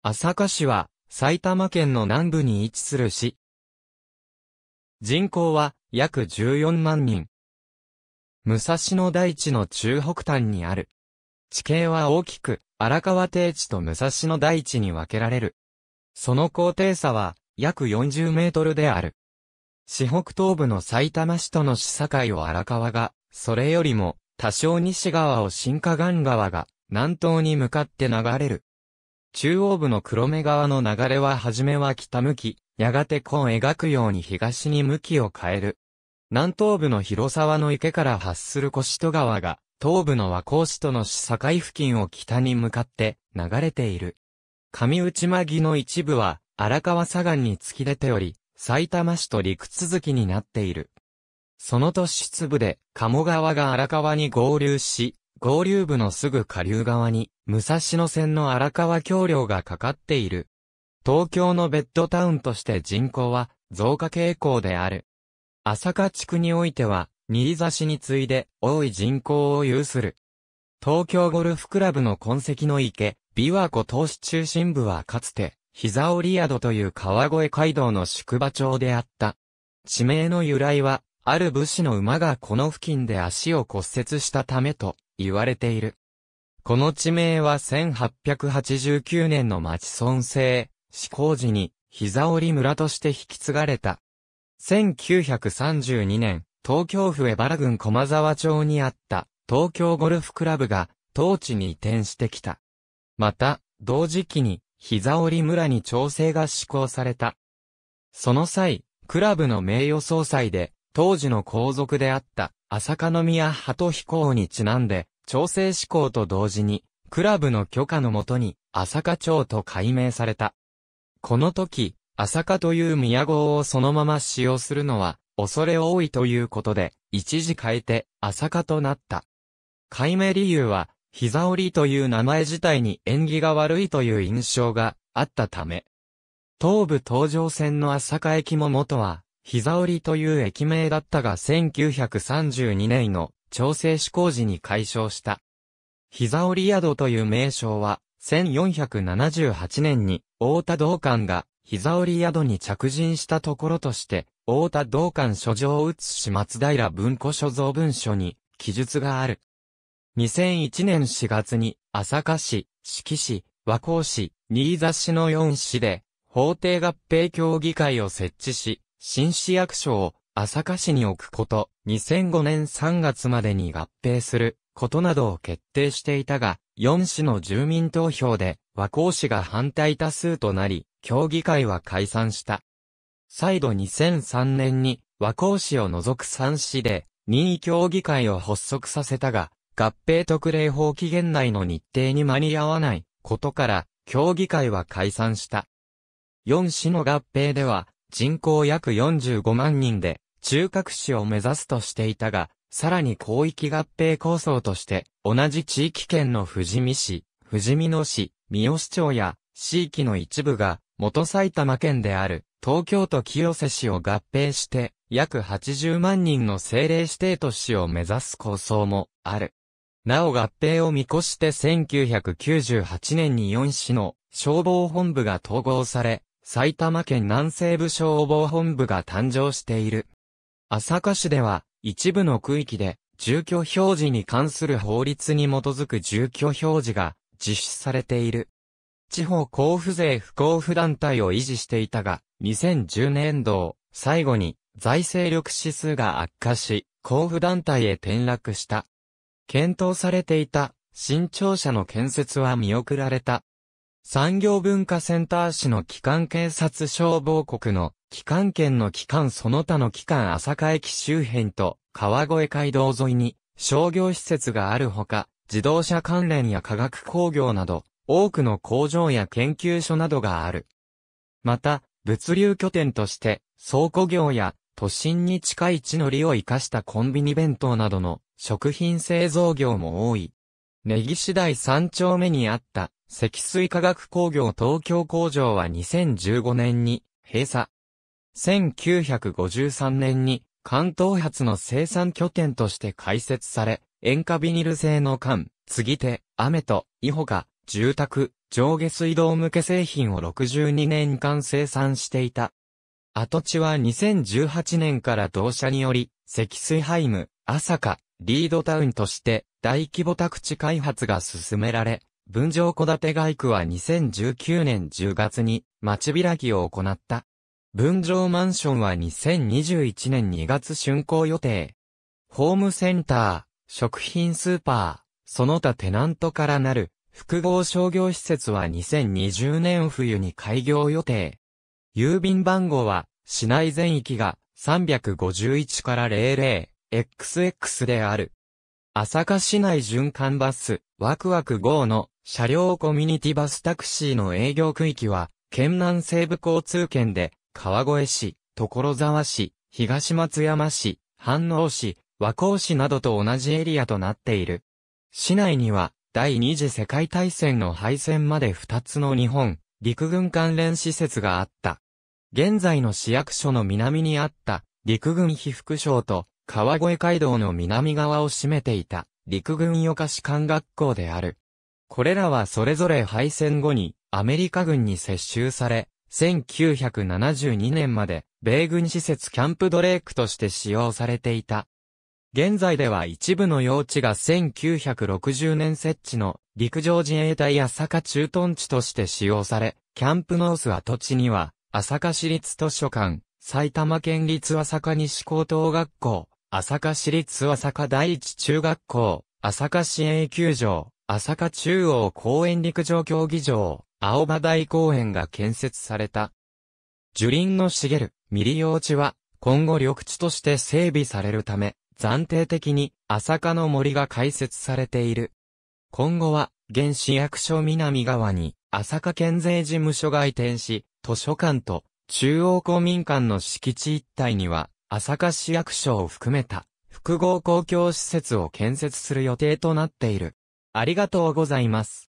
朝霞市は埼玉県の南部に位置する市。人口は約14万人。武蔵野大地の中北端にある。地形は大きく荒川低地と武蔵野大地に分けられる。その高低差は約40メートルである。市北東部の埼玉市との市境を荒川が、それよりも多少西側を新河岸川が南東に向かって流れる。中央部の黒目川の流れは初めは北向き、やがて根描くように東に向きを変える。南東部の広沢の池から発する小戸川が、東部の和光市との市境付近を北に向かって流れている。上内間木の一部は荒川左岸に突き出ており、埼玉市と陸続きになっている。その都市粒で、鴨川が荒川に合流し、合流部のすぐ下流側に、武蔵野線の荒川橋梁がかかっている。東京のベッドタウンとして人口は増加傾向である。朝霞地区においては、新座市に次いで多い人口を有する。東京ゴルフクラブの痕跡の池、琵琶湖東市中心部はかつて、膝折宿という川越街道の宿場町であった。地名の由来は、ある武士の馬がこの付近で足を骨折したためと言われている。この地名は1889年の町村制、施行時に、膝折村として引き継がれた。1932年、東京府江原郡駒沢町にあった東京ゴルフクラブが当地に移転してきた。また、同時期に膝折村に調整が施行された。その際、クラブの名誉総裁で当時の皇族であった、朝香宮鳩飛行にちなんで、調整志向と同時に、クラブの許可のもとに、朝香町と改名された。この時、朝香という宮号をそのまま使用するのは、恐れ多いということで、一時変えて、朝香となった。改名理由は、膝折という名前自体に縁起が悪いという印象があったため。東武東上線の朝香駅も元は、膝折という駅名だったが1932年の調整施工時に解消した。膝折宿という名称は、1478年に、大田道館が、膝折宿に着陣したところとして、大田道館書状を移し松平文庫所蔵文書に、記述がある。2001年4月に、朝霞市、四季市、和光市、新座市の4市で、法定合併協議会を設置し、新市役所を朝霞市に置くこと、2005年3月までに合併することなどを決定していたが、4市の住民投票で和光市が反対多数となり、協議会は解散した。再度2003年に和光市を除く3市で任意協議会を発足させたが、合併特例法期限内の日程に間に合わないことから、協議会は解散した。4市の合併では、人口約45万人で、中核市を目指すとしていたが、さらに広域合併構想として、同じ地域圏の富士見市、富士見野市、三好町や、地域の一部が、元埼玉県である、東京都清瀬市を合併して、約80万人の政令指定都市を目指す構想もある。なお合併を見越して1998年に4市の消防本部が統合され、埼玉県南西部消防本部が誕生している。朝霞市では、一部の区域で、住居表示に関する法律に基づく住居表示が実施されている。地方交付税不交付団体を維持していたが、2010年度を最後に財政力指数が悪化し、交付団体へ転落した。検討されていた新庁舎の建設は見送られた産業文化センター市の機関警察消防局の機関県の機関その他の機関朝霞駅周辺と川越街道沿いに商業施設があるほか、自動車関連や化学工業など多くの工場や研究所などがある。また、物流拠点として倉庫業や都心に近い地の利を生かしたコンビニ弁当などの食品製造業も多い。根岸台三丁目にあった積水化学工業東京工場は2015年に閉鎖。1953年に関東発の生産拠点として開設され、塩化ビニル製の缶、継手、雨と、イホカ、住宅、上下水道向け製品を62年間生産していた。跡地は2018年から同社により、積水ハイム、朝霞、リードタウンとして、大規模宅地開発が進められ、分譲戸建て街区は2019年10月に街開きを行った。分譲マンションは2021年2月竣工予定。ホームセンター、食品スーパー、その他テナントからなる複合商業施設は2020年冬に開業予定。郵便番号は市内全域が351から 00XX である。朝霞市内循環バス、ワクワク号の車両コミュニティバスタクシーの営業区域は、県南西部交通圏で、川越市、所沢市、東松山市、飯能市、和光市などと同じエリアとなっている。市内には、第二次世界大戦の敗戦まで2つの日本、陸軍関連施設があった。現在の市役所の南にあった、陸軍被服省と、川越街道の南側を占めていた、陸軍横市士官学校である。これらはそれぞれ敗戦後にアメリカ軍に接収され、1972年まで米軍施設キャンプドレークとして使用されていた。現在では一部の用地が1960年設置の陸上自衛隊朝霞駐屯地として使用され、キャンプノース跡地には、朝霞市立図書館、埼玉県立朝霞西高等学校、朝霞市立朝霞第一中学校、朝霞市営球場、朝霞中央公園陸上競技場、青葉台公園が建設された。樹林の茂る、未利用地は、今後緑地として整備されるため、暫定的に、朝霞の森が開設されている。今後は、現市役所南側に、朝霞県税事務所が移転し、図書館と、中央公民館の敷地一帯には、朝霞市役所を含めた、複合公共施設を建設する予定となっている。ありがとうございます。